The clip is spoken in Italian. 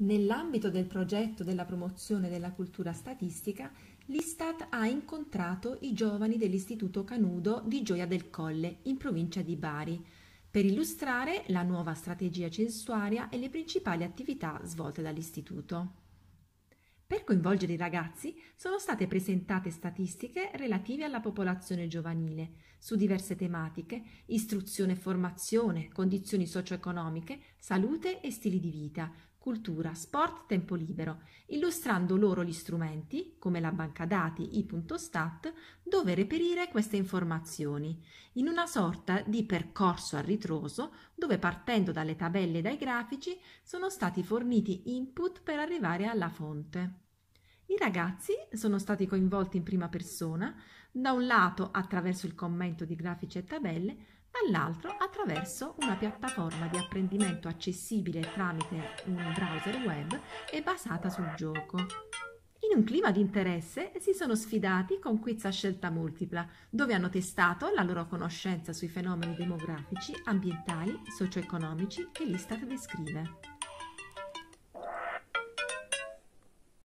Nell'ambito del progetto della promozione della cultura statistica, l'Istat ha incontrato i giovani dell'Istituto Canudo di Gioia del Colle, in provincia di Bari, per illustrare la nuova strategia censuaria e le principali attività svolte dall'Istituto. Per coinvolgere i ragazzi sono state presentate statistiche relative alla popolazione giovanile su diverse tematiche, istruzione e formazione, condizioni socio-economiche, salute e stili di vita, cultura, sport, tempo libero, illustrando loro gli strumenti, come la banca dati i.stat, dove reperire queste informazioni, in una sorta di percorso a ritroso dove partendo dalle tabelle e dai grafici sono stati forniti input per arrivare alla fonte. I ragazzi sono stati coinvolti in prima persona, da un lato attraverso il commento di grafici e tabelle, dall'altro attraverso una piattaforma di apprendimento accessibile tramite un browser web e basata sul gioco. In un clima di interesse si sono sfidati con quiz a scelta multipla, dove hanno testato la loro conoscenza sui fenomeni demografici, ambientali, socio-economici che l'Istat descrive.